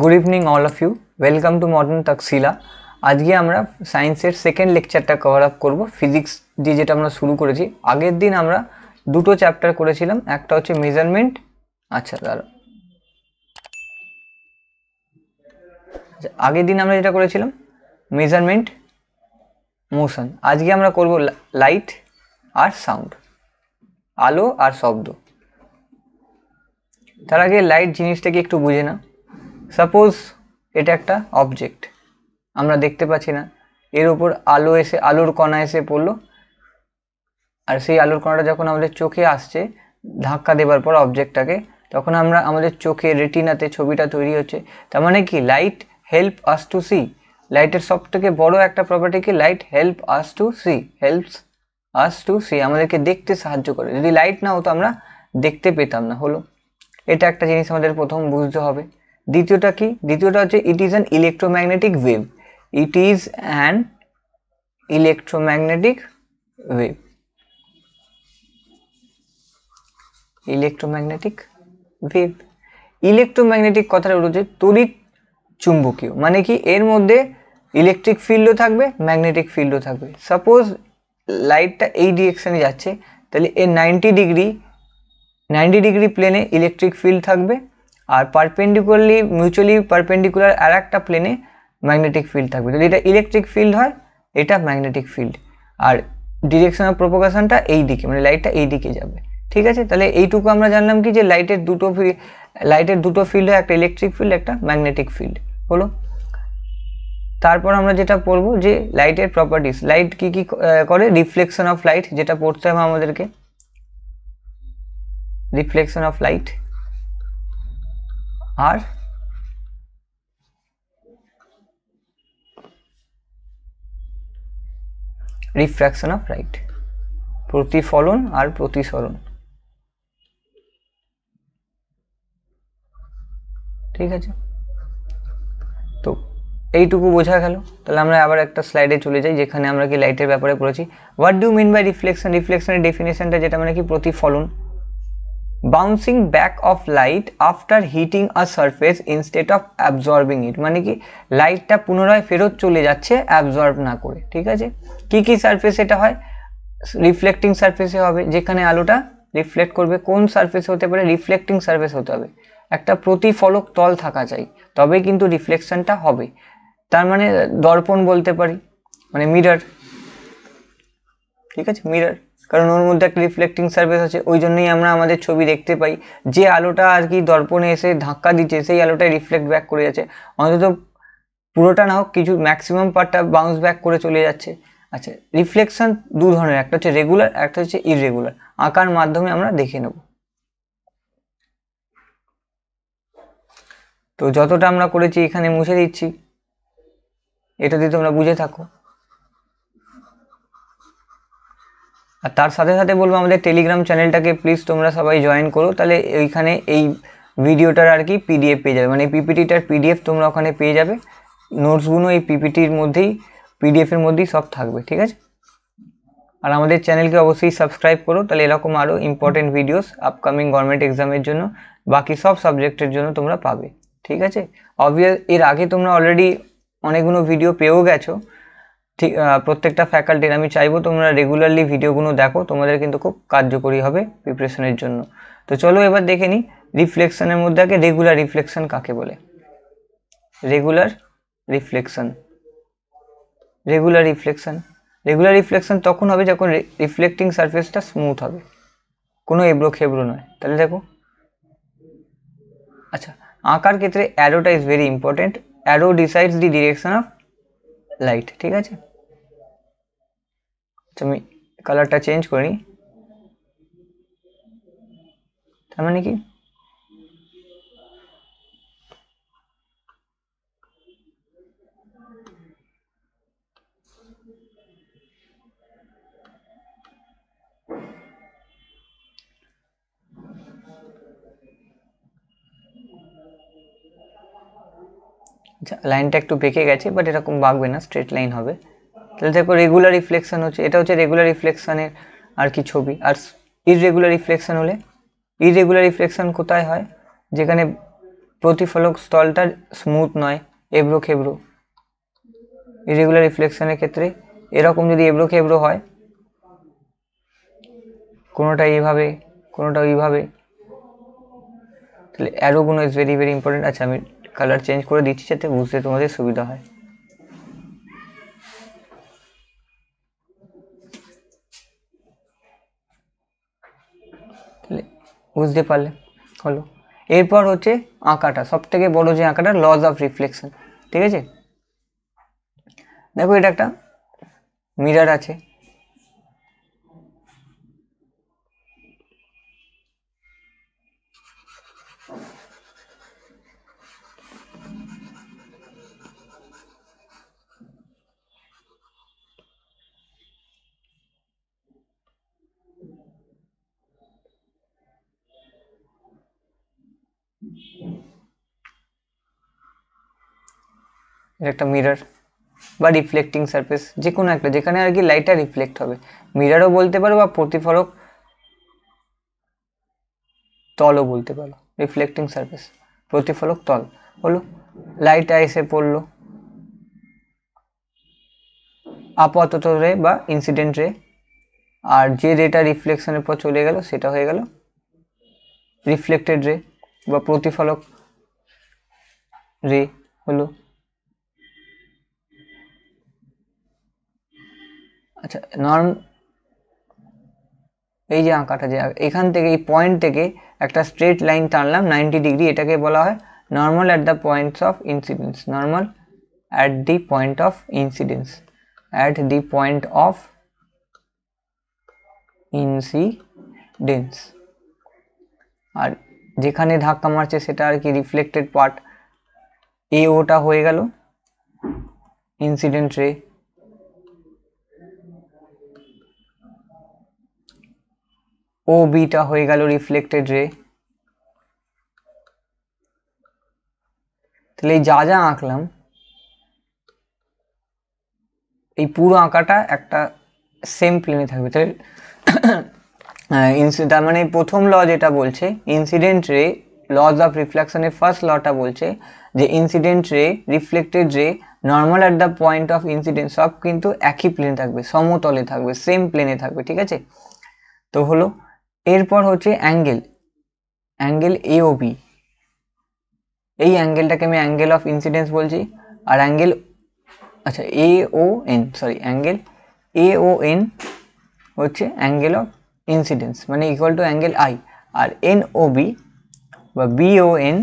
good evening all of you welcome to modern Taxila আজকে আমরা সায়েন্সের সেকেন্ড লেকচারটা কভার আপ করবো ফিজিক্স দিয়ে যেটা আমরা শুরু করেছি আগের দিন আমরা দুটো চ্যাপ্টার করেছিলাম একটা হচ্ছে মেজারমেন্ট আচ্ছা দাঁড়া আচ্ছা, আগের দিন আমরা যেটা করেছিলাম মেজারমেন্ট মোশন আজকে আমরা করব লাইট আর সাউন্ড আলো আর শব্দ তার আগে লাইট জিনিসটাকে একটু বুঝে না সাপোজ এটা একটা অবজেক্ট আমরা দেখতে পাচ্ছি না এর উপর আলো এসে আলোর কণা এসে পড়লো আর সেই আলোর কণাটা যখন আমাদের চোখে আসছে ধাক্কা দেবার পর অবজেক্টটাকে তখন আমরা আমাদের চোখে রেটিনাতে ছবিটা তৈরি হচ্ছে তার মানে কি light help us to see লাইটের সব থেকে বড়ো একটা প্রপার্টি কি light help us to see helps us to see আমাদেরকে দেখতে সাহায্য করে যদি লাইট না হতো আমরা দেখতে পেতাম না হলো এটা একটা জিনিস আমাদের প্রথম বুঝতে হবে দ্বিতীয়টা কি দ্বিতীয়টা হচ্ছে it is an electromagnetic wave it is an electromagnetic wave electromagnetic wave electromagnetic কথাটা উঠেছে তড়িৎ চুম্বকীয় মানে কি এর মধ্যে ইলেকট্রিক ফিল্ডও থাকবে ম্যাগনেটিক ফিল্ডও থাকবে সাপোজ লাইটটা এই ডিরেকশানে যাচ্ছে তাহলে এর নাইনটি ডিগ্রি নাইনটি ডিগ্রি প্লেনে ইলেকট্রিক ফিল্ড থাকবে আর পারপেন্ডিকুলারলি মিউচুয়ালি পারপেন্ডিকুলার আর একটা প্লেনে ম্যাগনেটিক ফিল্ড থাকবে যদি এটা ইলেকট্রিক ফিল্ড হয় এটা ম্যাগনেটিক ফিল্ড আর ডিরেকশন অফ এই দিকে মানে লাইটটা এই দিকে যাবে ঠিক আছে তাহলে এইটুকু আমরা জানলাম কি যে লাইটের দুটো লাইটের দুটো ফিল্ড হয় একটা ইলেকট্রিক ফিল্ড একটা ম্যাগনেটিক ফিল্ড হলো তারপর আমরা যেটা পড়ব যে লাইটের প্রপার্টিস লাইট কি কি করে রিফ্লেকশন অফ লাইট যেটা পড়তে হবে আমাদেরকে রিফ্লেকশন অফ লাইট আর রিফ্র্যাকশন অফ রাইট প্রতিফলন আর প্রতিসরণ ঠিক আছে তো এইটুকু বোঝা গেল তাহলে আমরা আবার একটা স্লাইডে চলে যাই যেখানে আমরা কি লাইটের ব্যাপারে পড়েছি what do mean by reflection রিফ্লেকশনের ডেফিনেশনটা যেটা মানে কি প্রতিফলন bouncing back of light after hitting a surface instead of absorbing it মানে কি লাইটটা পুনরায় ফেরত চলে যাচ্ছে অ্যাবজর্ব না করে ঠিক আছে কি কি সারফেস এটা হয় রিফ্লেক্টিং সারফেসে হবে যেখানে আলোটা রিফ্লেক্ট করবে কোন সারফেসে হতে পারে রিফ্লেক্টিং সারফেস হতে হবে একটা প্রতিফলক তল থাকা চাই তবে কিন্তু রিফ্লেকশনটা হবে তার মানে দর্পণ বলতে পারি মানে মিরর ঠিক আছে মিরর কারণ ওর মধ্যে একটা রিফ্লেক্টিং সার্ভিস আছে ওই জন্যই আমরা আমাদের ছবি দেখতে পাই যে আলোটা আর কি দর্পণে এসে ধাক্কা দিচ্ছে সেই আলোটাই রিফ্লেক্ট ব্যাক করে যাচ্ছে অন্তত পুরোটা না হোক কিছু ম্যাক্সিমাম পার্টটা বাউন্স ব্যাক করে চলে যাচ্ছে আচ্ছা রিফ্লেকশান দু ধরনের একটা হচ্ছে রেগুলার একটা হচ্ছে ইরেগুলার আঁকার মাধ্যমে আমরা দেখে নেব তো যতটা আমরা করেছি এখানে মুছে দিচ্ছি এটা দিয়ে তোমরা বুঝে থাকো আর তার সাথে সাথে বলবো আমাদের টেলিগ্রাম চ্যানেলটাকে প্লিজ তোমরা সবাই জয়েন করো তাহলে এইখানে এই ভিডিওটার আর কি পিডিএফ পেয়ে যাবে মানে পিপিটিটার পিডিএফ তোমরা ওখানে পেয়ে যাবে নোটসগুলো এই পিপিটির মধ্যেই পিডিএফের মধ্যেই সব থাকবে ঠিক আছে আর আমাদের চ্যানেলকে অবশ্যই সাবস্ক্রাইব করো তাহলে এরকম আরও ইম্পর্টেন্ট ভিডিওস আপকামিং গভর্নমেন্ট এক্সামের জন্য বাকি সব সাবজেক্টের জন্য তোমরা পাবে ঠিক আছে অবভিয়াস এর আগে তোমরা অলরেডি অনেকগুলো ভিডিও পেয়েও গেছো ঠিক প্রত্যেকটা ফ্যাকাল্টির আমি চাইবো তোমরা রেগুলারলি ভিডিওগুলো দেখো তোমাদের কিন্তু খুব কার্যকরী হবে প্রিপারেশনের জন্য তো চলো এবার দেখে নিই রিফ্লেকশনের মধ্যে আগে রেগুলার রিফ্লেকশন কাকে বলে regular reflection regular reflection regular reflection তখন হবে যখন রিফ্লেক্টিং সারফেসটা স্মুথ হবে কোনো এবড়ো খেব্রো নয় তাহলে দেখো আচ্ছা আঁকার ক্ষেত্রে অ্যারোটা is very important arrow decides the direction of light ঠিক আছে আচ্ছা, আমি কালারটা চেঞ্জ করি তার মানে কি লাইনটা একটু বেঁকে গেছে বাট এরকম বাঁকবে না স্ট্রেট লাইন হবে তাহলে দেখো রেগুলার রিফ্লেকশান হচ্ছে এটা হচ্ছে রেগুলার রিফ্লেকশানের আর কি ছবি আর ইরেগুলার রিফ্লেকশান হলে ইরেগুলার রিফ্লেকশান কোথায় হয় যেখানে প্রতিফলক স্থলটা স্মুথ নয় এবড়ো খেবড়ো ইরেগুলার রিফ্লেকশানের ক্ষেত্রে এরকম যদি এবড়ো খেবড়ো হয় কোনোটা এইভাবে কোনোটা ওইভাবে তাহলে অ্যারোগুনো ইজ ভেরি ভেরি ইম্পর্টেন্ট আচ্ছা আমি কালার চেঞ্জ করে দিচ্ছি যাতে বুঝতে তোমাদের সুবিধা হয় বুঝতে পারলে হলো এরপর হচ্ছে আঁকাটা সব থেকে বড় যে আঁকাটা লস অফ রিফ্লেকশন ঠিক আছে দেখো এটা একটা মিরার আছে একটা মিরার বা রিফ্লেক্টিং সার্ফেস যে কোনো একটা যেখানে আর কি লাইটটা রিফ্লেক্ট হবে মিরারও বলতে পারো বা প্রতিফলক তলও বলতে পারো রিফ্লেক্টিং সার্ফেস প্রতিফলক তল হলো লাইট এসে পড়লো আপাতত রে বা ইনসিডেন্ট রে আর যে রেটা রিফ্লেকশনের পর চলে গেল সেটা হয়ে গেল রিফ্লেক্টেড রে বা প্রতিফলক রে হলো আচ্ছা নর্ম এই যে আঁকাটা যে এখান থেকে এই পয়েন্ট থেকে একটা স্ট্রেট লাইন টানলাম নাইনটি ডিগ্রি এটাকে বলা হয় normal at the points of incidence normal at the point of incidence at the point of incidence আর যেখানে ধাক্কা মারছে সেটা আর কি রিফ্লেক্টেড পার্ট এ ওটা হয়ে গেল ইনসিডেন্ট রে ও বিটা হয়ে গেল রিফ্লেক্টেড রে তাহলে যা যা আঁকলাম এই পুরো আঁকাটা একটা সেম প্লেনে থাকবে তাহলে তার মানে প্রথম ল যেটা বলছে ইনসিডেন্ট রে লস অফ রিফ্লেকশনের ফার্স্ট লটা বলছে যে incident ray reflected ray normal at the point of incident সব কিন্তু একই প্লেনে থাকবে সমতলে থাকবে সেম প্লেনে থাকবে ঠিক আছে তো হলো এরপর হচ্ছে অ্যাঙ্গেল অ্যাঙ্গেল এওবি এই অ্যাঙ্গেলটাকে আমি অ্যাঙ্গেল অফ ইনসিডেন্স বলছি আর অ্যাঙ্গেল আচ্ছা A O N sorry angle A O N হচ্ছে অ্যাঙ্গেল অফ ইনসিডেন্স মানে equal to angle I R N O B বা B O N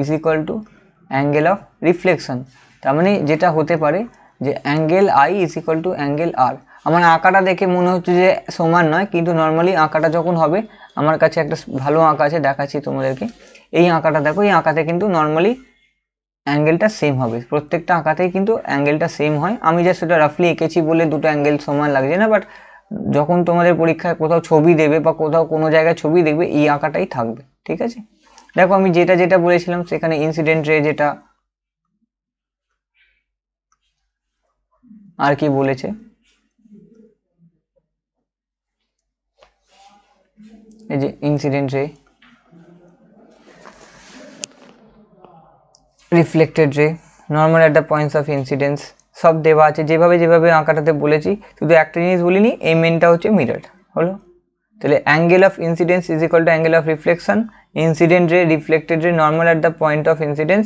is equal to angle of reflection তার মানে যেটা হতে পারে যে angle I is equal to angle R আমার আঁকাটা দেখে মনে হচ্ছে যে সমান নয় কিন্তু নর্মালি আঁকাটা যখন হবে আমার কাছে একটা ভালো আঁকা আছে দেখাচ্ছি তোমাদেরকে এই আঁকাটা দেখো এই আঁকাতে কিন্তু নর্মালি অ্যাঙ্গেলটা সেম হবে প্রত্যেকটা আঁকাতেই কিন্তু অ্যাঙ্গেলটা সেম হয় আমি জাস্ট সেটা রাফলি এঁকেছি বলে দুটো অ্যাঙ্গেল সমান লাগছে না বাট যখন তোমাদের পরীক্ষায় কোথাও ছবি দেবে বা কোথাও কোনো জায়গায় ছবি দেখবে এই আঁকাটাই থাকবে ঠিক আছে দেখো আমি যেটা যেটা বলেছিলাম সেখানে ইনসিডেন্ট রে যেটা আর কি বলেছে এই যে incident ray reflected ray normal at the points of incidence সব দেওয়া আছে যেভাবে যেভাবে আঁকাটাতে বলেছি শুধু একটা জিনিস বলিনি এই মেনটা হচ্ছে মিরার হলো তাহলে angle of incidence is equal to angle of reflection incident ray reflected ray normal at the point of incidence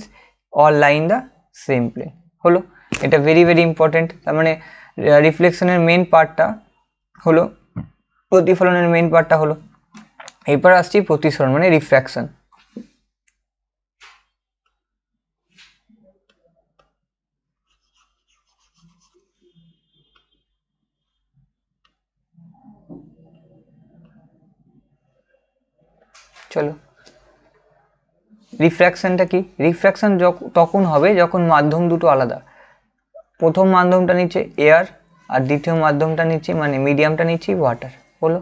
all line the same plane হলো এটা ভেরি ভেরি ইম্পর্টেন্ট তার মানে রিফ্লেকশনের মেন পার্টটা হলো প্রতিফলনের মেন পার্টটা হলো এরপর আসছি প্রতিসরণ মানে রিফ্র্যাকশন চলো রিফ্র্যাকশনটা কি রিফ্র্যাকশন তখন হবে যখন মাধ্যম দুটো আলাদা প্রথম মাধ্যমটা নিচ্ছে এয়ার আর দ্বিতীয় মাধ্যমটা নিচ্ছে মানে মিডিয়ামটা নিচ্ছি ওয়াটার হলো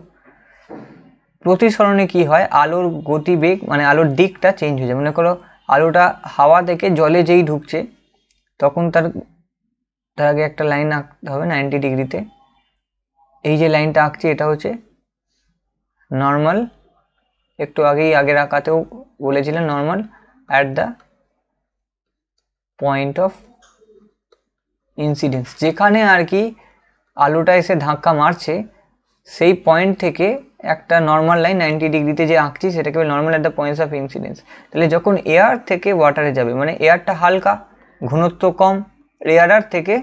প্রতিসরণে কি হয় আলোর গতিবেগ মানে আলোর দিকটা চেঞ্জ হয়ে যায় মনে করো আলোটা হাওয়া থেকে জলে যেই ঢুকছে তখন তার তার আগে একটা লাইন আঁকতে হবে নাইনটি ডিগ্রিতে এই যে লাইনটা আঁকছি এটা হচ্ছে নর্মাল একটু আগেই আগের আঁকাতেও বলেছিলেন normal at the point of incidence যেখানে আর কি আলোটা এসে ধাক্কা মারছে সেই পয়েন্ট থেকে একটা নর্মাল লাইন নাইনটি ডিগ্রিতে যে আঁকছি সেটাকে বলে normal at the points of incidence তাহলে যখন এয়ার থেকে ওয়াটারে যাবে মানে এয়ারটা হালকা ঘনত্ব কম এয়ারার থেকে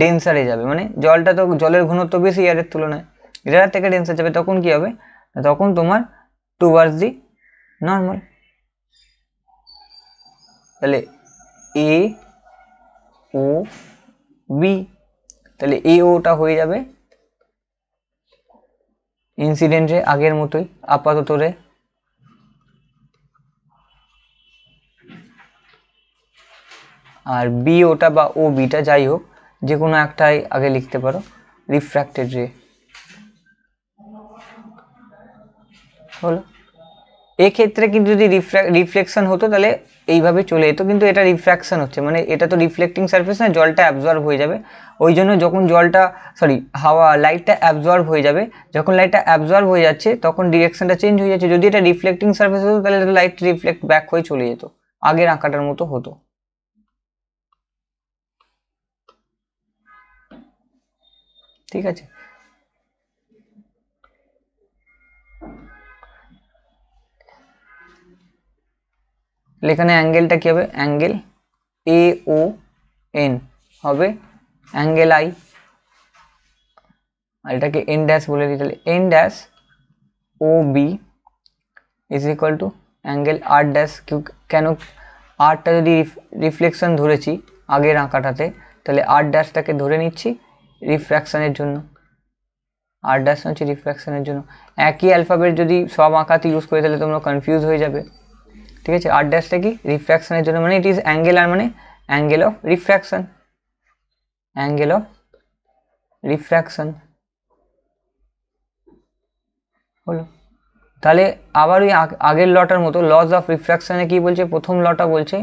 ডেন্সারে যাবে মানে জলটা তো জলের ঘনত্ব বেশি এয়ারের তুলনায় এয়ার থেকে ডেন্সার যাবে তখন কি হবে তখন তোমার টুয়ার্ডস দি নর্মাল তাহলে এ ও বি তাহলে এ ওটা হয়ে যাবে ইনসিডেন্টে আগের মতোই আপাতত রে আর বি ওটা বা ও বিটা যাই হোক যে কোনো একটাই আগে লিখতে পারো রিফ্র্যাক্টেড রে হলো এক্ষেত্রে কিন্তু যদি রিফ্লেকশন হতো তাহলে এইভাবে চলে যেত কিন্তু এটা রিফ্র্যাকশন হচ্ছে মানে এটা তো রিফ্লেক্টিং সার্ফেস না জলটা অ্যাবজর্ব হয়ে যাবে ওই জন্য যখন জলটা সরি হাওয়া লাইটটা অ্যাবজর্ব হয়ে যাবে যখন লাইটটা অ্যাবজর্ব হয়ে যাচ্ছে তখন ডিরেকশানটা চেঞ্জ হয়ে যাচ্ছে যদি এটা রিফ্লেক্টিং সার্ফেস হতো তাহলে লাইট রিফ্লেক্ট ব্যাক হয়ে চলে যেত আগের আঁকাটার মতো হতো ঠিক আছে এখানে অ্যাঙ্গেলটা কী হবে অ্যাঙ্গেল এ ও এন হবে অ্যাঙ্গেল আই আর এটাকে এন ড্যাশ বলে দিই তাহলে N dash O B is equal to angle R dash কেন আরটা যদি রিফ্লেকশন ধরেছি আগের আঁকাটাতে তাহলে আর ড্যাশটাকে ধরে নিচ্ছি রিফ্র্যাকশানের জন্য আর ড্যাশ হচ্ছে রিফ্র্যাকশানের জন্য একই অ্যালফাবেট যদি সব আঁকাতে ইউজ করে তাহলে তোমরা কনফিউজ হয়ে যাবে ঠিক আছে আর ড্যাশটা কি রিফ্র্যাকশনের জন্য মানে ইট ইজ অ্যাঙ্গেল আর মানে angle of refraction angle of refraction হলো তাহলে আবার ওই আগের লটার মতো লস অফ রিফ্র্যাকশানে কি বলছে প্রথম লটা বলছে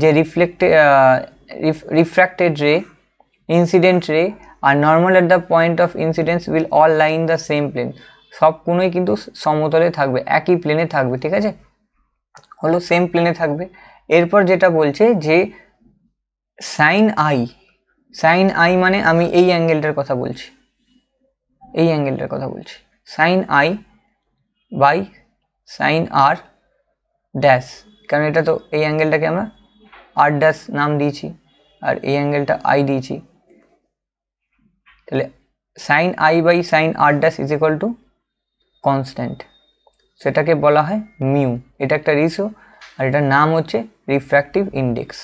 যে রিফ্লেক্টে রিফ্র্যাক্টেড রে ইনসিডেন্ট রে আর normal at the point of incidence will all line the same plane সব কোনোই কিন্তু সমতলে থাকবে একই প্লেনে থাকবে ঠিক আছে হলো সেম প্লেনে থাকবে এরপর যেটা বলছে যে সাইন আই সাইন আই মানে আমি এই অ্যাঙ্গেলটার কথা বলছি এই অ্যাঙ্গেলটার কথা বলছি sine I by sine R dash কারণ এটা তো এই অ্যাঙ্গেলটাকে আমরা আর ড্যাশ নাম দিয়েছি আর এই অ্যাঙ্গেলটা আই দিয়েছি তাহলে sine I by sine R dash is equal to constant সেটাকে বলা হয় মিউ এটা একটা রিসো আর এটার নাম হচ্ছে রিফ্র্যাক্টিভ ইন্ডেক্স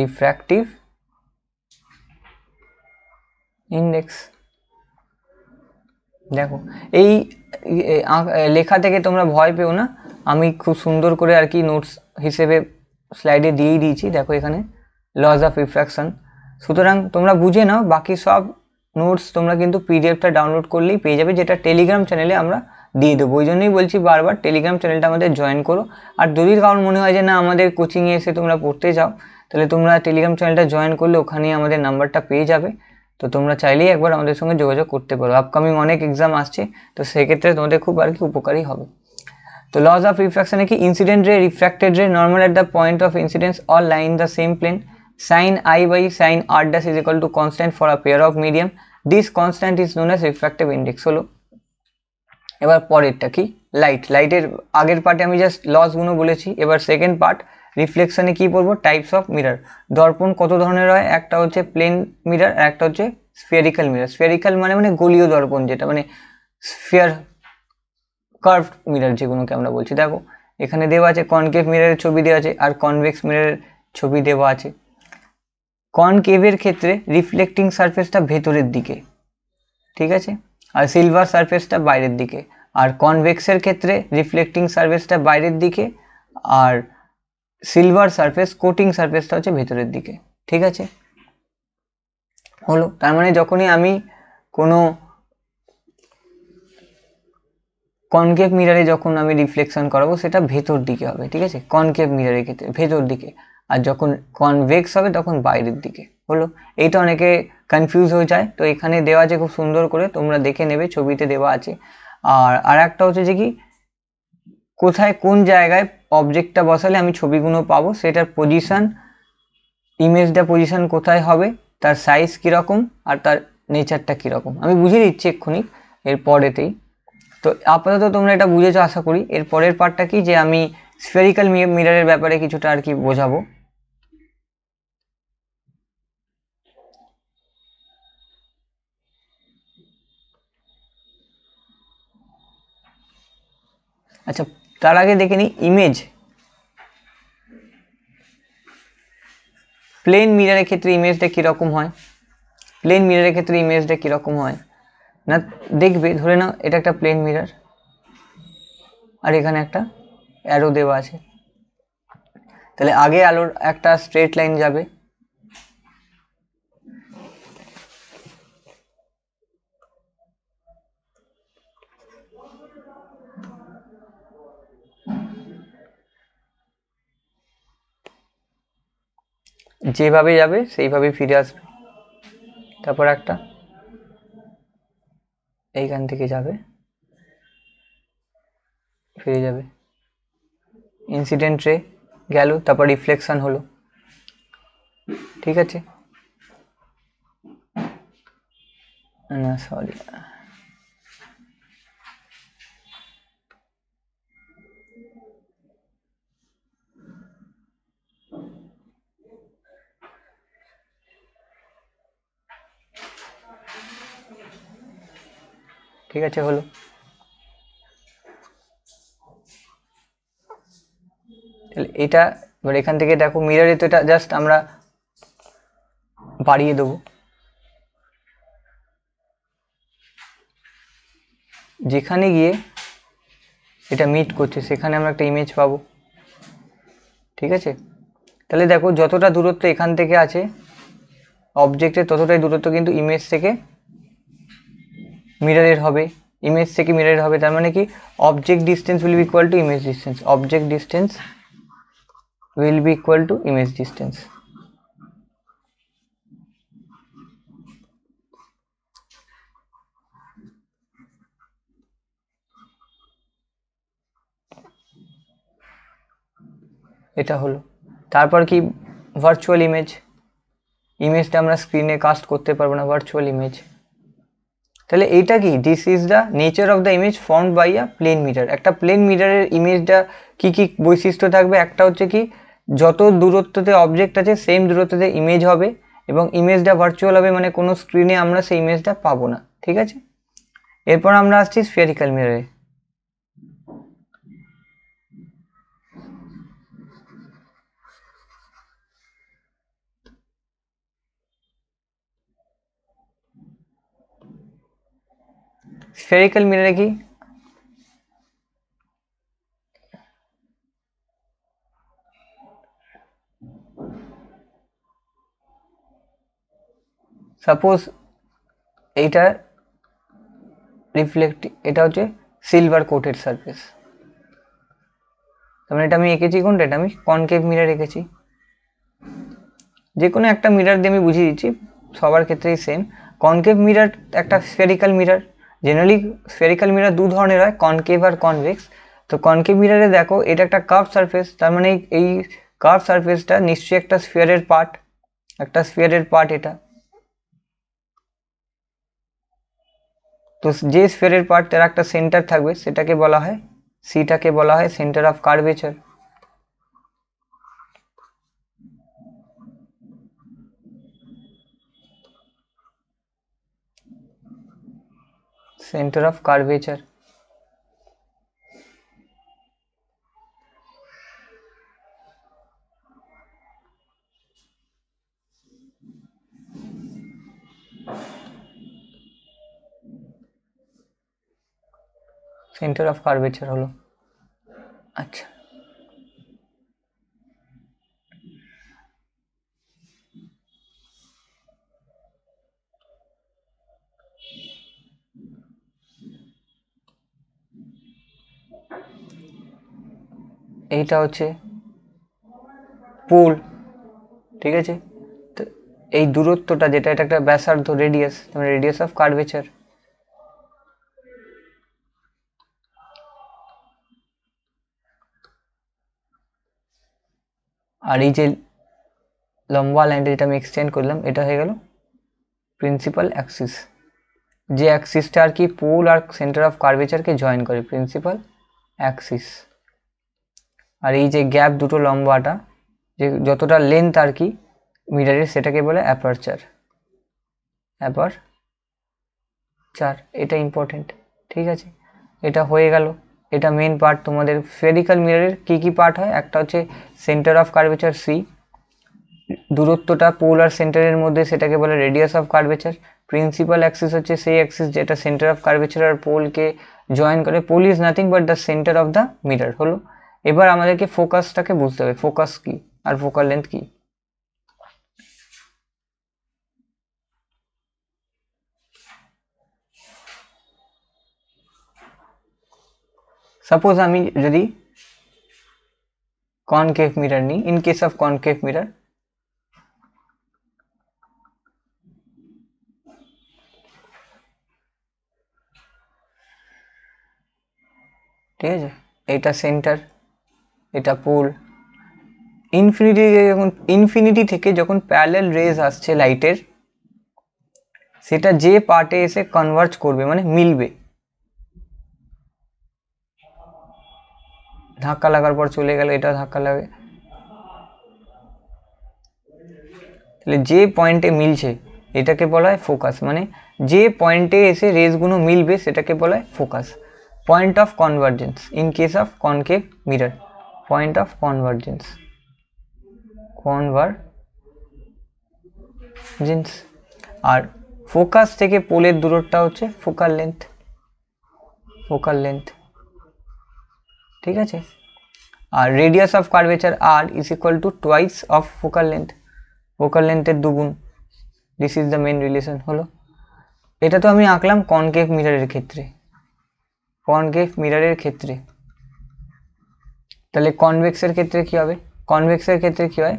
রিফ্র্যাক্টিভ ইন্ডেক্স দেখো এই লেখা থেকে তোমরা ভয় পেও না আমি খুব সুন্দর করে আর কি নোটস হিসেবে স্লাইডে দিয়েই দিয়েছি দেখো এখানে লস অফ রিফ্র্যাকশন সুতরাং তোমরা বুঝে নাও বাকি সব নোটস তোমরা কিন্তু পিডিএফটা ডাউনলোড করলেই পেয়ে যাবে যেটা টেলিগ্রাম চ্যানেলে আমরা দিয়ে দেবো ওই জন্যই বলছি বারবার টেলিগ্রাম চ্যানেলটা আমাদের জয়েন করো আর যদি কারণ মনে হয় যে না আমাদের কোচিংয়ে এসে তোমরা পড়তে যাও তাহলে তোমরা টেলিগ্রাম চ্যানেলটা জয়েন করলে ওখানেই আমাদের নাম্বারটা পেয়ে যাবে তো তোমরা চাইলেই একবার আমাদের সঙ্গে যোগাযোগ করতে পারো আপকামিং অনেক এক্সাম আসছে তো সেক্ষেত্রে তোমাদের খুব আর কি উপকারী হবে তো লস অফ রিফ্র্যাকশানে কি incident ray refracted ray normal at the point of incidence all line the same plane sine I by sine R dash is equal to constant for a pair of medium this constant is known as refractive index হলো এবার পরেরটা কি light লাইটের আগের পার্টে আমি just লসগুলো বলেছি এবার সেকেন্ড পার্ট রিফ্লেকশানে কি পড়বো টাইপস অফ মিরার দর্পণ কত ধরনের হয় একটা হচ্ছে প্লেন মিরার আর একটা হচ্ছে স্ফিয়ারিক্যাল মিরার স্ফিয়ারিক্যাল মানে মানে গলীয় দর্পণ যেটা মানে স্ফিয়ার কার্ভ মিরার যেগুলোকে আমরা বলছি দেখো এখানে দেওয়া আছে কনকেভ মিরারের ছবি দেওয়া আছে আর কনভেক্স মিরারের ছবি দেওয়া আছে কনকেভের ক্ষেত্রে রিফ্লেক্টিং সারফেসটা ভেতরের দিকে ঠিক আছে আর সিলভার সারফেসটা বাইরের দিকে আর কনভেক্সের ক্ষেত্রে রিফ্লেক্টিং সারফেসটা বাইরের দিকে আর সিলভার সারফেস কোটিং সারফেসটা হচ্ছে ভেতরের দিকে ঠিক আছে হলো তার মানে যখনই আমি কোনো কনকেভ মিরারে যখন আমি রিফ্লেকশন করাবো সেটা ভেতর দিকে হবে ঠিক আছে কনকেভ মিরারের ক্ষেত্রে ভেতর দিকে আর যখন কনভেক্স হবে তখন বাইরের দিকে হলো এইটা অনেকে কনফিউজ হয়ে যায় তো এখানে দেওয়া আছে খুব সুন্দর করে তোমরা দেখে নেবে ছবিতে দেওয়া আছে আর আর একটা হচ্ছে যে কি কোথায় কোন জায়গায় অবজেক্টটা বসালে আমি ছবিগুলো পাবো সেটার পজিশান ইমেজটা পজিশান কোথায় হবে তার সাইজ কীরকম আর তার নেচারটা কীরকম আমি বুঝিয়ে দিচ্ছি এক্ষুনি এর পরেতেই তো আপাতত তোমরা এটা বুঝেছ আশা করি এর পরের পার্টটা কি যে আমি স্ফেরিক্যাল মিরারের ব্যাপারে কিছুটা আর কি বোঝাবো আচ্ছা তার আগে দেখে নিই ইমেজ প্লেন মিরারের ক্ষেত্রে ইমেজটা কীরকম হয় প্লেন মিরারের ক্ষেত্রে ইমেজটা কীরকম হয় না দেখবে ধরে নাও এটা একটা প্লেন মিরার আর এখানে একটা অ্যারো দেওয়া আছে তাহলে আগে আলোর একটা স্ট্রেট লাইন যাবে যেভাবে যাবে সেইভাবেই ফিরে আসবে তারপর একটা এইখান থেকে যাবে ফিরে যাবে ইনসিডেন্ট রে গেল তারপর রিফ্লেকশন হলো ঠিক আছে না সরি ঠিক আছে হলো তাহলে এটা এবার এখান থেকে দেখো মিরারে তো এটা জাস্ট আমরা বাড়িয়ে দেবো যেখানে গিয়ে এটা মিট করছে সেখানে আমরা একটা ইমেজ পাবো ঠিক আছে তাহলে দেখো যতটা দূরত্ব এখান থেকে আছে অবজেক্টের ততটাই দূরত্ব কিন্তু ইমেজ থেকে মিরারের হবে ইমেজ থেকে মিরারের হবে তার মানে কি object distance will be equal to image distance object distance will be equal to image distance এটা হলো তারপর কি ভার্চুয়াল ইমেজ ইমেজটা আমরা স্ক্রিনে কাস্ট করতে পারবো না ভার্চুয়াল ইমেজ তাহলে এইটা কি this is the nature of the image form by a plane mirror একটা প্লেন মিটারের ইমেজটা কী কী বৈশিষ্ট্য থাকবে একটা হচ্ছে কি যত দূরত্বতে অবজেক্ট আছে সেম দূরত্বতে ইমেজ হবে এবং ইমেজটা ভার্চুয়াল হবে মানে কোনো স্ক্রিনে আমরা সেই ইমেজটা পাবো না ঠিক আছে এরপর আমরা আসছি স্ফিয়ারিক্যাল মিররে স্ফেরিক্যাল মিরারে কি সাপোজ এইটা রিফ্লেক্ট এটা হচ্ছে সিলভার কোটেড সারফেস তার মানে এটা আমি এঁকেছি কোনটা এটা আমি কনকেভ মিরার এঁকেছি যে কোনো একটা মিরার দিয়ে আমি বুঝিয়ে দিচ্ছি সবার ক্ষেত্রেই সেম কনকেভ মিরার একটা স্ফেরিক্যাল মিরার जेनारे स्पेरिकल मिरार दोधरण है कनकेव और कनभिक्स तो कनकेव मिरारे देखो ये एक कार्व सार्फेस तर मैं कार्व सार्फेसटा निश्चय एक स्पेयर पार्ट एक स्पेयर पार्ट ये तो जे स्पेयर पार्ट तरह सेंटर थको से बला है सीटा के बला है centre of curvature centre of curvature centre of curvature हलो এইটা হচ্ছে পুল ঠিক আছে তো এই দূরত্বটা যেটা এটা একটা ব্যাসার্ধ রেডিয়াস মানে রেডিয়াস অফ কার্ভেচার আর এই যে লম্বা লাইনটা যেটা আমি এক্সটেন্ড করলাম এটা হয়ে গেল প্রিন্সিপাল অ্যাক্সিস যে অ্যাক্সিসটা আর কি পোল আর সেন্টার অফ কার্ভেচারকে জয়েন করে প্রিন্সিপাল অ্যাক্সিস আর এই যে গ্যাপ দুটো লম্বাটা যে যতটা লেন্থ আর কি মিটারের সেটাকে বলে অ্যাপারচার অ্যাপার চার এটা ইম্পর্টেন্ট ঠিক আছে এটা হয়ে গেল এটা মেন পার্ট তোমাদের ফেরিক্যাল মিররের কি কি পার্ট হয় একটা হচ্ছে সেন্টার অফ কার্ভেচার সি দূরত্বটা পোল আর সেন্টারের মধ্যে সেটাকে বলে radius of curvature principal axis হচ্ছে সেই অ্যাক্সিস যেটা সেন্টার অফ কার্ভেচার আর পোলকে জয়েন করে pole is nothing but the centre of the mirror হলো এবার আমাদেরকে ফোকাসটাকে বুঝতে হবে ফোকাস কি আর ফোকাল লেন্থ কি सपोज আমি যদি কনকেভ মিরর নি in case of concave mirror ঠিক আছে এটা সেন্টার এটা পুল ইনফিনিটি যখন ইনফিনিটি থেকে যখন প্যারালেল রেজ আসছে লাইটের সেটা যে পার্টে এসে কনভার্জ করবে মানে মিলবে ধাক্কা লাগার পর চলে গেল এটা ধাক্কা লাগে তাহলে যে পয়েন্টে মিলছে এটাকে বলা হয় ফোকাস মানে যে পয়েন্টে এসে রেসগুলো মিলবে সেটাকে বলা হয় focus point of convergence in case of concave mirror point of convergence convergence আর ফোকাস থেকে পোলের দূরত্বটা হচ্ছে ফোকাল লেন্থ ফোকাল লেন্থ ঠিক আছে আর radius of curvature R is equal to twice of focal length focal লেন্থের দুগুণ this is the main relation হলো এটা তো আমি আঁকলাম কনকেভ মিরারের ক্ষেত্রে কনকেভ মিরারের ক্ষেত্রে তাহলে কনভেক্সের ক্ষেত্রে কি হবে কনভেক্সের ক্ষেত্রে কি হয়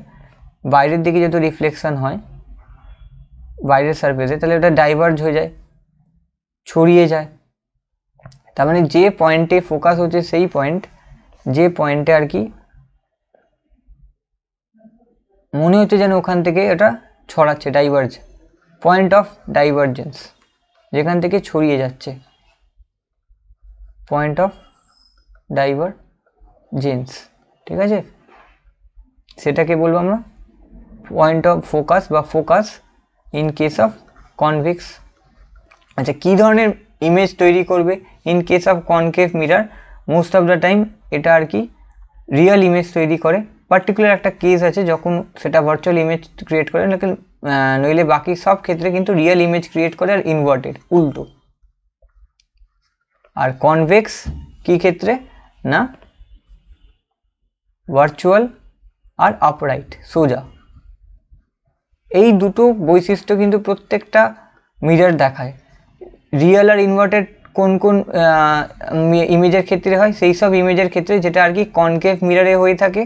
বাইরের দিকে যেহেতু রিফ্লেকশন হয় বাইরের সারফেসে তাহলে ওটা ডাইভার্জ হয়ে যায় ছড়িয়ে যায় তার মানে যে পয়েন্টে ফোকাস হচ্ছে সেই পয়েন্ট যে পয়েন্টে আর কি মনে হচ্ছে যেন ওখান থেকে এটা ছড়াচ্ছে ডাইভার্জ পয়েন্ট অফ ডাইভার্জেন্স যেখান থেকে ছড়িয়ে যাচ্ছে পয়েন্ট অফ ডাইভার জেন্স ঠিক আছে সেটাকে বলবো আমরা পয়েন্ট অফ ফোকাস বা focus in case of convex আচ্ছা কী ধরনের ইমেজ তৈরি করবে in case of concave mirror most of the time এটা আর কি রিয়েল ইমেজ তৈরি করে পার্টিকুলার একটা কেস আছে যখন সেটা ভার্চুয়াল ইমেজ ক্রিয়েট করে নাকি নইলে বাকি সব ক্ষেত্রে কিন্তু রিয়েল ইমেজ ক্রিয়েট করে আর ইনভার্টেড উল্টো আর কনভেক্স কি ক্ষেত্রে না ভার্চুয়াল আর আপরাইট সোজা এই দুটো বৈশিষ্ট্য কিন্তু প্রত্যেকটা মিরর দেখায় রিয়েল আর ইনভার্টেড কোন কোন ইমেজের ক্ষেত্রে হয় সেই সব ইমেজের ক্ষেত্রে যেটা আর কি কনকেভ মিরারে হয়ে থাকে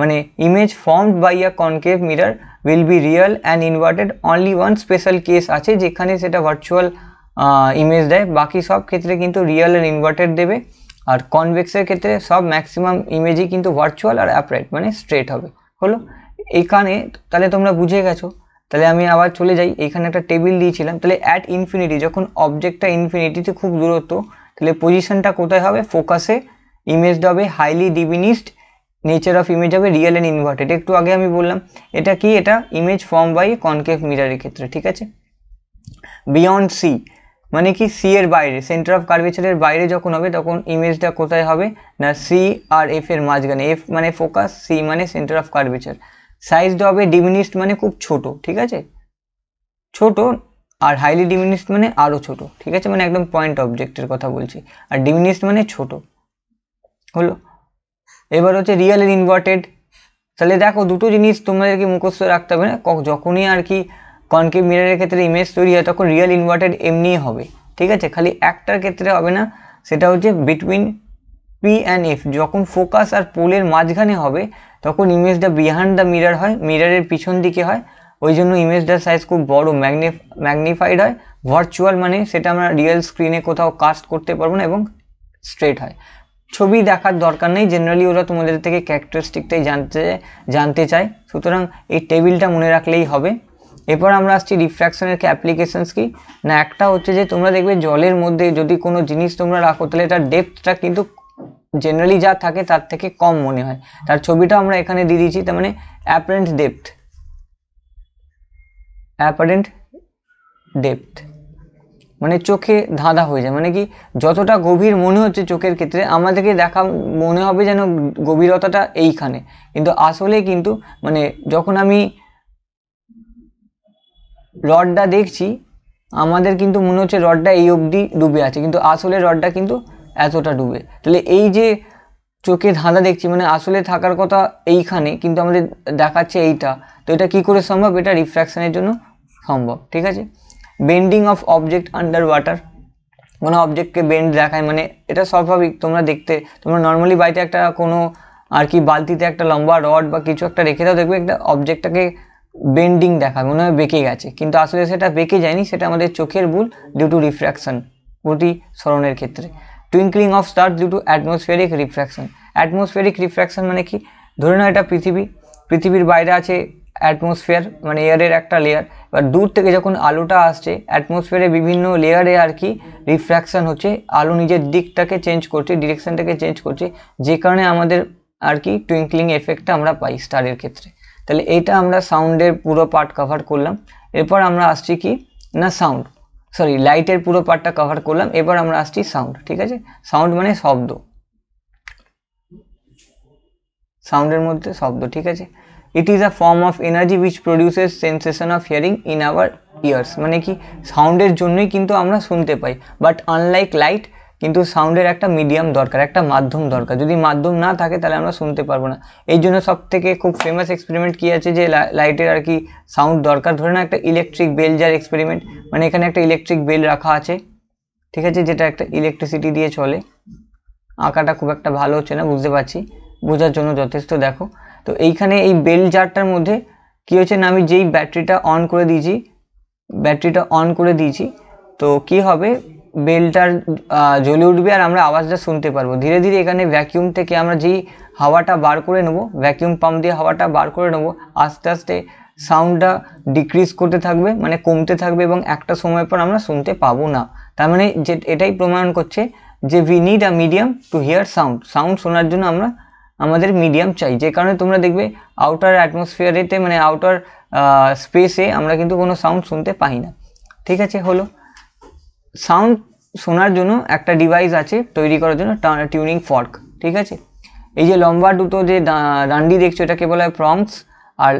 মানে image formed by a concave mirror will be real and inverted only one special case আছে যেখানে সেটা ভার্চুয়াল ইমেজ দেয় বাকি সব ক্ষেত্রে কিন্তু রিয়েল অ্যান্ড ইনভার্টেড দেবে আর কনভেক্সের ক্ষেত্রে সব ম্যাক্সিমাম ইমেজই কিন্তু ভার্চুয়াল আর অ্যাপরাইট মানে স্ট্রেট হবে হলো এখানে তাহলে তোমরা বুঝে গেছো তাহলে আমি আবার চলে যাই এখানে একটা টেবিল দিয়েছিলাম তাহলে অ্যাট ইনফিনিটি যখন অবজেক্টটা ইনফিনিটিতে খুব দূরত্ব তাহলে পজিশনটা কোথায় হবে ফোকাসে ইমেজটা হবে highly diminished nature of image হবে রিয়েল অ্যান্ড ইনভার্টেড একটু আগে আমি বললাম এটা কি এটা ইমেজ ফর্ম বাই কনকেভ মিরারের ক্ষেত্রে ঠিক আছে বিয়ন্ড সি মানে কি সি এর বাইরে সেন্টার অফ কার্ভেচারের বাইরে যখন হবে তখন ইমেজটা কোথায় হবে না সি আর এফ এর মাঝখানে এফ মানে ফোকাস সি মানে সেন্টার অফ কার্ভেচার সাইজটা হবে ডিমিনিস্ট মানে খুব ছোট ঠিক আছে ছোট আর হাইলি ডিমিনিস্ট মানে আরও ছোট ঠিক আছে মানে একদম পয়েন্ট অবজেক্টের কথা বলছি আর ডিমিনিস্ট মানে ছোট হলো এবার হচ্ছে রিয়েল ইনভার্টেড তাহলে দেখো দুটো জিনিস তোমাদেরকে মুখস্থ রাখতে হবে না যখনই আর কি কনকে মিরারের ক্ষেত্রে ইমেজ তৈরি হয় তখন রিয়েল ইনভার্টেড এমনিই হবে ঠিক আছে খালি একটার ক্ষেত্রে হবে না সেটা হচ্ছে বিটুইন পি অ্যান্ড এফ যখন ফোকাস আর পোলের মাঝখানে হবে তখন ইমেজটা বিহান্ড দ্য মিরার হয় মিরারের পিছন দিকে হয় ওই জন্য ইমেজটার সাইজ খুব বড় ম্যাগনিফ ম্যাগনিফাইড হয় ভার্চুয়াল মানে সেটা আমরা রিয়েল স্ক্রিনে কোথাও কাস্ট করতে পারবো না এবং স্ট্রেট হয় ছবি দেখার দরকার নেই জেনারেলি ওরা তোমাদের থেকে ক্যারেক্টারিস্টিকটাই জানতে জানতে চায় সুতরাং এই টেবিলটা মনে রাখলেই হবে এরপর আমরা আসছি রিফ্র্যাকশনের অ্যাপ্লিকেশানস কি না একটা হচ্ছে যে তোমরা দেখবে জলের মধ্যে যদি কোনো জিনিস তোমরা রাখো তাহলে এটার ডেপথটা কিন্তু জেনারেলি যা থাকে তার থেকে কম মনে হয় তার ছবিটা আমরা এখানে দিয়ে দিয়েছি তার মানে অ্যাপারেন্ট ডেপথ অ্যাপারেন্ট ডেপথ মানে চোখে ধাঁধা হয়ে যায় মানে কি যতটা গভীর মনে হচ্ছে চোখের ক্ষেত্রে আমাদেরকে দেখা মনে হবে যেন গভীরতাটা এইখানে কিন্তু আসলে কিন্তু মানে যখন আমি রডটা দেখছি আমাদের কিন্তু মনে হচ্ছে রডটা এই অবধি ডুবে আছে কিন্তু আসলে রডটা কিন্তু এতটা ডুবে তাহলে এই যে চোখে ধাঁধা দেখছি মানে আসলে থাকার কথা এইখানে কিন্তু আমাদের দেখাচ্ছে এইটা তো এটা কি করে সম্ভব এটা রিফ্র্যাকশানের জন্য সম্ভব ঠিক আছে bending of object under water কোনো অবজেক্টকে বেন্ড দেখায় মানে এটা স্বাভাবিক তোমরা দেখতে তোমরা নর্মালি বাড়িতে একটা কোনো আর কি বালতিতে একটা লম্বা রড বা কিছু একটা রেখে দাও দেখবে একটা অবজেক্টটাকে বেন্ডিং দেখাবে মনে হয় বেঁকে গেছে কিন্তু আসলে সেটা বেঁকে যায়নি সেটা আমাদের চোখের ভুল ডিউ টু রিফ্র্যাকশন প্রতি স্মরণের ক্ষেত্রে twinkling of star due to atmospheric refraction atmospheric refraction মানে কি ধরে নাও এটা পৃথিবী পৃথিবীর বাইরে আছে অ্যাটমসফিয়ার মানে এয়ারের একটা লেয়ার এবার দূর থেকে যখন আলোটা আসছে অ্যাটমসফিয়ারে বিভিন্ন লেয়ারে আর কি রিফ্র্যাকশন হচ্ছে আলো নিজের দিকটাকে চেঞ্জ করছে ডিরেকশনটাকে চেঞ্জ করছে যে কারণে আমাদের আর কি টুইঙ্কলিং এফেক্টটা আমরা পাই স্টারের ক্ষেত্রে তাহলে এইটা আমরা সাউন্ডের পুরো পার্ট কভার করলাম এরপর আমরা আসছি কি না সাউন্ড সরি লাইটের পুরো পার্টটা কভার করলাম এবার আমরা আসছি সাউন্ড ঠিক আছে সাউন্ড মানে শব্দ সাউন্ডের মধ্যে শব্দ ঠিক আছে it is a form of energy which produces sensation of hearing in our ears মানে কি সাউন্ডের জন্যই কিন্তু আমরা শুনতে পাই বাট আনলাইক লাইট কিন্তু সাউন্ডের একটা মিডিয়াম দরকার একটা মাধ্যম দরকার যদি মাধ্যম না থাকে তাহলে আমরা শুনতে পারবো না এই জন্য সব থেকে খুব ফেমাস এক্সপেরিমেন্ট কী আছে যে লাইটের আর কি সাউন্ড দরকার ধরে না একটা ইলেকট্রিক বেল যার এক্সপেরিমেন্ট মানে এখানে একটা ইলেকট্রিক বেল রাখা আছে ঠিক আছে যেটা একটা ইলেকট্রিসিটি দিয়ে চলে আঁকাটা খুব একটা ভালো হচ্ছে না বুঝতে পারছি বোঝার জন্য যথেষ্ট দেখো তো এইখানে এই বেল জারটার মধ্যে কী হয়েছে না আমি যেই ব্যাটারিটা অন করে দিয়েছি ব্যাটারিটা অন করে দিয়েছি তো কি হবে বেলটার জ্বলে উঠবে আর আমরা আওয়াজটা শুনতে পারবো ধীরে ধীরে এখানে ভ্যাকিউম থেকে আমরা যেই হাওয়াটা বার করে নেবো ভ্যাকিউম পাম্প দিয়ে হাওয়াটা বার করে নেবো আস্তে আস্তে সাউন্ডটা ডিক্রিজ করতে থাকবে মানে কমতে থাকবে এবং একটা সময় পর আমরা শুনতে পাবো না তার মানে যে এটাই প্রমাণ করছে যে we need a medium to hear sound sound শোনার জন্য আমরা আমাদের মিডিয়াম চাই যে কারণে তোমরা দেখবে আউটার অ্যাটমসফিয়ারেতে মানে আউটার স্পেসে আমরা কিন্তু কোনো সাউন্ড শুনতে পাই না ঠিক আছে হলো সাউন্ড শোনার জন্য একটা ডিভাইস আছে তৈরি করার জন্য টিউনিং ফর্ক ঠিক আছে এই যে লম্বা দুটো যে ডান্ডি দেখছো এটাকে বলা হয় প্রংস আর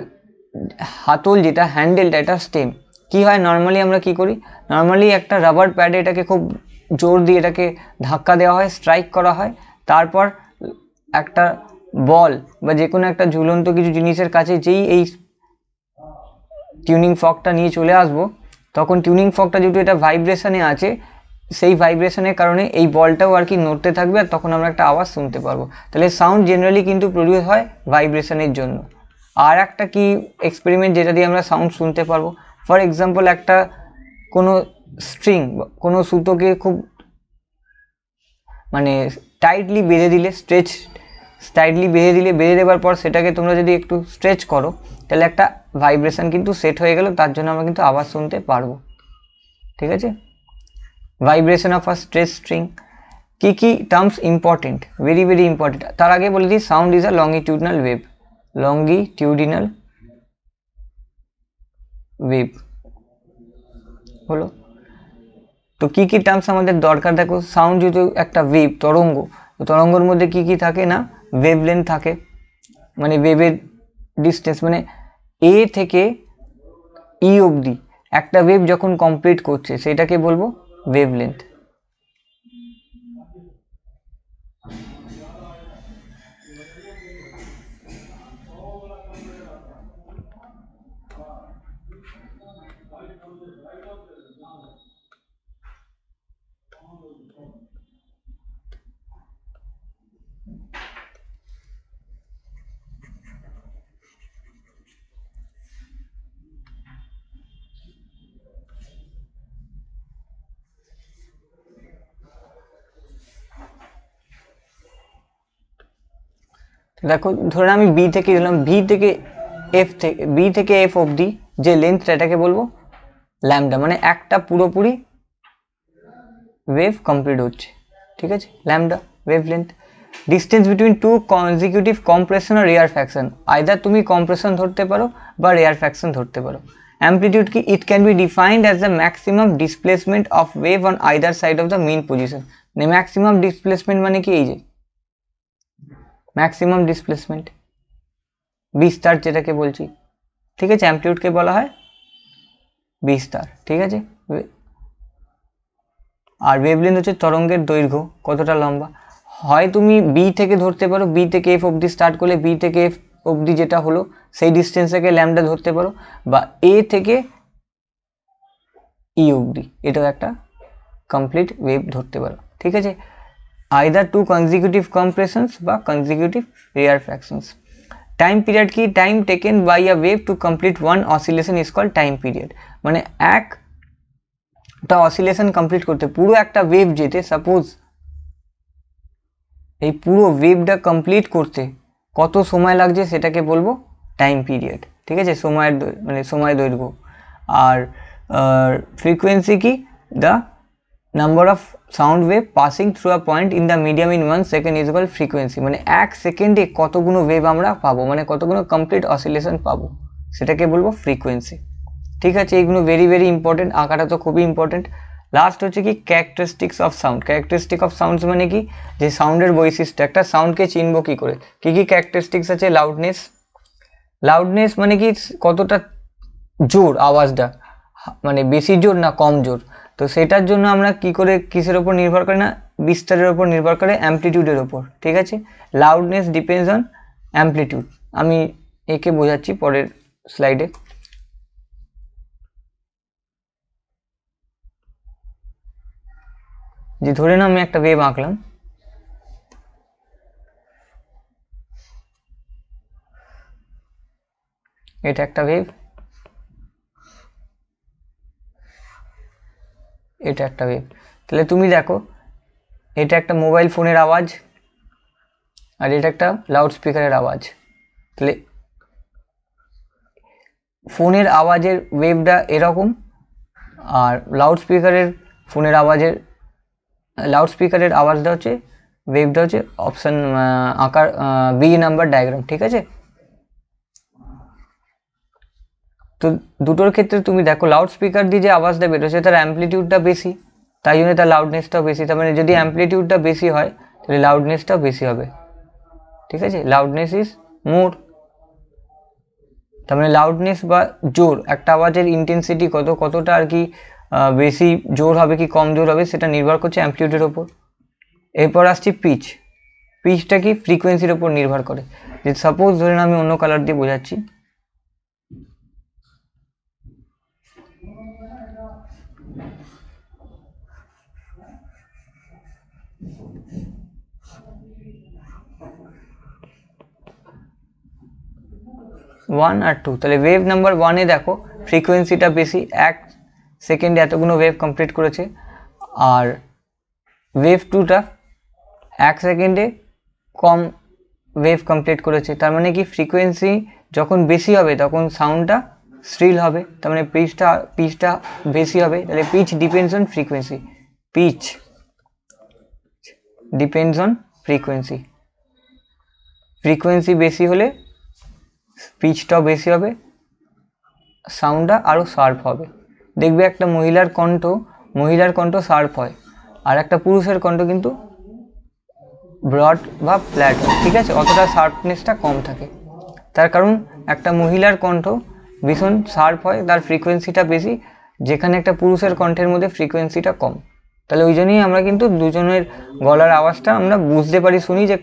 হাতল যেটা হ্যান্ডেলটা এটা স্টেম কি হয় নর্মালি আমরা কি করি নর্মালি একটা রাবার প্যাডে এটাকে খুব জোর দিয়ে এটাকে ধাক্কা দেওয়া হয় স্ট্রাইক করা হয় তারপর একটা বল বা যে কোনো একটা ঝুলন্ত কিছু জিনিসের কাছে যেই এই টিউনিং ফকটা নিয়ে চলে আসবো তখন টিউনিং ফকটা যেহেতু এটা ভাইব্রেশনে আছে সেই ভাইব্রেশনের কারণে এই বলটাও আর কি নড়তে থাকবে আর তখন আমরা একটা আওয়াজ শুনতে পারবো তাহলে সাউন্ড জেনারেলি কিন্তু প্রডিউস হয় ভাইব্রেশনের জন্য আর একটা কি এক্সপেরিমেন্ট যেটা দিয়ে আমরা সাউন্ড শুনতে পারবো ফর এক্সাম্পল একটা কোনো স্ট্রিং কোনো সুতোকে খুব মানে টাইটলি বেঁধে দিলে স্ট্রেচ টাইটলি বেঁধে দিলে বেঁধে দেওয়ার পর সেটাকে তোমরা যদি একটু স্ট্রেচ করো তাহলে একটা ভাইব্রেশান কিন্তু সেট হয়ে গেল তার জন্য আমরা কিন্তু আওয়াজ শুনতে পারবো ঠিক আছে vibration of a stress string কী কী terms important very very important তার আগে বলে দিই sound is a longitudinal wave longitudinal wave হলো তো কী কী টার্মস আমাদের দরকার দেখো সাউন্ড যেহেতু একটা ওয়েভ তরঙ্গ তো তরঙ্গর মধ্যে কী কী থাকে না ওয়েভলেন্থ থাকে মানে ওয়েভের ডিস্টেন্স মানে এ থেকে ই e অবধি একটা ওয়েব যখন কমপ্লিট করছে সেটাকে বলবো ওয়েভ লেন্থ যাক কোন ধরুন আমি b থেকে নিলাম b থেকে f থেকে b থেকে f of d যে লেন্থ এটাকে বলবো ল্যামডা মানে একটা পুরো পুরি ওয়েভ कंप्लीट হচ্ছে ঠিক আছে lambda wave length distance between two consecutive compressional rarefaction either তুমি কম্প্রেশন ধরতে পারো বা রিয়ার ফ্যাশন ধরতে পারো অ্যামপ্লিটিউড কি it can be defined as a maximum displacement of wave on either side of the mean position নে maximum displacement মানে কি এই ম্যাক্সিমাম ডিসপ্লেসমেন্ট বিস্তার যেটাকে বলছি ঠিক আছে অ্যাম্পিউডকে বলা হয় বিস্তার ঠিক আছে আর ওয়েভলেন্থ হচ্ছে তরঙ্গের দৈর্ঘ্য কতটা লম্বা হয় তুমি বি থেকে ধরতে পারো বি থেকে এফ অবধি স্টার্ট করলে বি থেকে এফ অবধি যেটা হলো সেই ডিস্টেন্স থেকে ল্যামডা ধরতে পারো বা এ থেকে ই e অবধি এটাও একটা কমপ্লিট ওয়েব ধরতে পারো ঠিক আছে আইদার টু কনজিকিউটিভ compressions বা consecutive rarefactions time period কি time taken by a wave to complete one oscillation is call time period মানে একটা অসিলেশন কমপ্লিট করতে পুরো একটা ওয়েভ যেতে সাপোজ এই পুরো ওয়েভটা কমপ্লিট করতে কত সময় লাগছে সেটাকে বলবো টাইম পিরিয়ড ঠিক আছে সময়ের মানে সময় দৈর্ঘ্য আর ফ্রিকোয়েন্সি কি the number of sound wave passing through a point in the medium in one second is equal frequency মানে এক সেকেন্ডে কতগুলো ওয়েভ আমরা পাবো মানে কতগুলো কমপ্লিট অসিলেশন পাবো সেটাকে বলবো ফ্রিকোয়েন্সি ঠিক আছে এইগুলো ভেরি ভেরি ইম্পর্টেন্ট আঁকাটা তো খুবই ইম্পর্টেন্ট লাস্ট হচ্ছে কি characteristics of sound characteristic of sounds মানে কি যে সাউন্ডের বৈশিষ্ট্য একটা সাউন্ডকে চিনব কী করে কী কী ক্যারেক্টারিস্টিক্স আছে লাউডনেস লাউডনেস মানে কি কতটা জোর আওয়াজটা মানে বেশি জোর না কম জোর তো সেটার জন্য আমরা কি করে কিসের ওপর নির্ভর করে না বিস্তারের ওপর নির্ভর করে অ্যাম্পলিটিউডের ওপর ঠিক আছে লাউডনেস ডিপেন্ডস অন অ্যাম্পলিটিউড আমি একে বোঝাচ্ছি পরের স্লাইডে যে ধরে না আমি একটা ওয়েব আঁকলাম এটা একটা ওয়েব এটা একটা ওয়েভ তাহলে তুমি দেখো এটা একটা মোবাইল ফোনের আওয়াজ আর এটা একটা লাউড স্পিকারের আওয়াজ তাহলে ফোনের আওয়াজের ওয়েভটা এরকম আর লাউড স্পিকারের ফোনের আওয়াজের লাউড স্পিকারের আওয়াজটা হচ্ছে ওয়েভটা হচ্ছে অপশান আঁকার বি নাম্বার ডায়াগ্রাম ঠিক আছে তো দুটোর ক্ষেত্রে তুমি দেখো লাউড স্পিকার দিয়ে যে আওয়াজটা বেরোচ্ছে তার অ্যাম্পলিটিউডটা বেশি তাই জন্য তার লাউডনেসটাও বেশি তার মানে যদি অ্যাম্পলিটিউডটা বেশি হয় তাহলে লাউডনেসটাও বেশি হবে ঠিক আছে লাউডনেস ইজ মোর তার মানে লাউডনেস বা জোর একটা আওয়াজের ইন্টেন্সিটি কত কতটা আর কি বেশি জোর হবে কি কম জোর হবে সেটা নির্ভর করছে অ্যাম্পলিটিউডের ওপর এরপর আসছি পিচ পিচটা কি ফ্রিকোয়েন্সির ওপর নির্ভর করে যে সাপোজ না আমি অন্য কালার দিয়ে বোঝাচ্ছি ওয়ান আর টু তাহলে ওয়েভ নাম্বার ওয়ানে দেখো ফ্রিকোয়েন্সিটা বেশি এক সেকেন্ডে এতগুলো ওয়েভ কমপ্লিট করেছে আর ওয়েভ টুটা এক সেকেন্ডে কম ওয়েভ কমপ্লিট করেছে তার মানে কি ফ্রিকোয়েন্সি যখন বেশি হবে তখন সাউন্ডটা স্ট্রিল হবে তার মানে পিচটা পিচটা বেশি হবে তাহলে pitch depends on frequency pitch depends on frequency frequency বেশি হলে পিচটাও বেশি হবে সাউন্ডটা আরও শার্প হবে দেখবে একটা মহিলার কণ্ঠ মহিলার কণ্ঠ শার্প হয় আর একটা পুরুষের কণ্ঠ কিন্তু ব্রড বা ফ্ল্যাট ঠিক আছে অতটা শার্পনেসটা কম থাকে তার কারণ একটা মহিলার কণ্ঠ ভীষণ শার্প হয় তার ফ্রিকোয়েন্সিটা বেশি যেখানে একটা পুরুষের কণ্ঠের মধ্যে ফ্রিকোয়েন্সিটা কম তাহলে ওই জন্যই আমরা কিন্তু দুজনের গলার আওয়াজটা আমরা বুঝতে পারি শুনি যে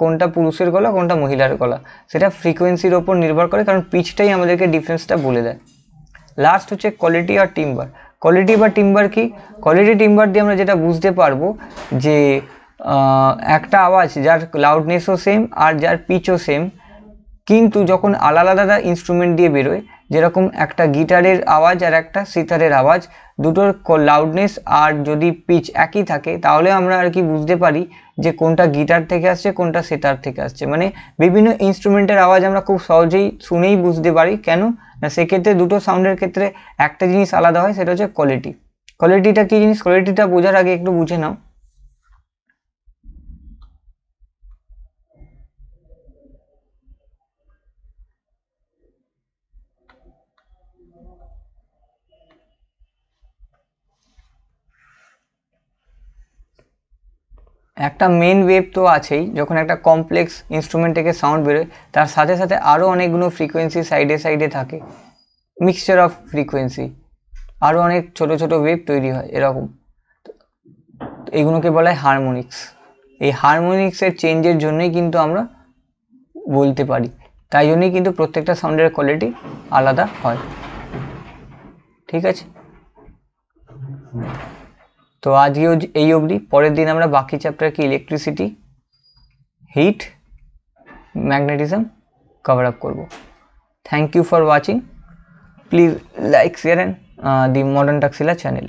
কোনটা পুরুষের গলা কোনটা মহিলার গলা সেটা ফ্রিকোয়েন্সির ওপর নির্ভর করে কারণ পিচটাই আমাদেরকে ডিফারেন্সটা বলে দেয় লাস্ট হচ্ছে কোয়ালিটি আর টিম্বার কোয়ালিটি বা টিম্বার কি কোয়ালিটি টিম্বার দিয়ে আমরা যেটা বুঝতে পারবো যে একটা আওয়াজ যার লাউডনেসও সেম আর যার পিচও সেম কিন্তু যখন আলাদা আলাদা ইনস্ট্রুমেন্ট দিয়ে বেরোয় যেরকম একটা গিটারের আওয়াজ আর একটা সিতারের আওয়াজ দুটোর লাউডনেস আর যদি পিচ একই থাকে তাহলে আমরা আর কি বুঝতে পারি যে কোনটা গিটার থেকে আসছে কোনটা সেতার থেকে আসছে মানে বিভিন্ন ইনস্ট্রুমেন্টের আওয়াজ আমরা খুব সহজেই শুনেই বুঝতে পারি কেন না সেক্ষেত্রে দুটো সাউন্ডের ক্ষেত্রে একটা জিনিস আলাদা হয় সেটা হচ্ছে কোয়ালিটি কোয়ালিটিটা কী জিনিস কোয়ালিটিটা বোঝার আগে একটু বুঝে নাও একটা মেন ওয়েভ তো আছেই যখন একটা কমপ্লেক্স ইনস্ট্রুমেন্ট থেকে সাউন্ড বেরোয় তার সাথে সাথে আরও অনেকগুলো ফ্রিকোয়েন্সি সাইডে সাইডে থাকে মিক্সচার অফ ফ্রিকোয়েন্সি আরও অনেক ছোট ছোট ওয়েভ তৈরি হয় এরকম এগুলোকে বলা হয় হারমোনিক্স এই হারমোনিক্সের চেঞ্জের জন্যই কিন্তু আমরা বলতে পারি তাই জন্যই কিন্তু প্রত্যেকটা সাউন্ডের কোয়ালিটি আলাদা হয় ঠিক আছে তো আজকেও এই অবধি পরের দিন আমরা বাকি চ্যাপ্টার কি electricity heat magnetism cover up করবো thank you for watching please like share and the modern Taxila channel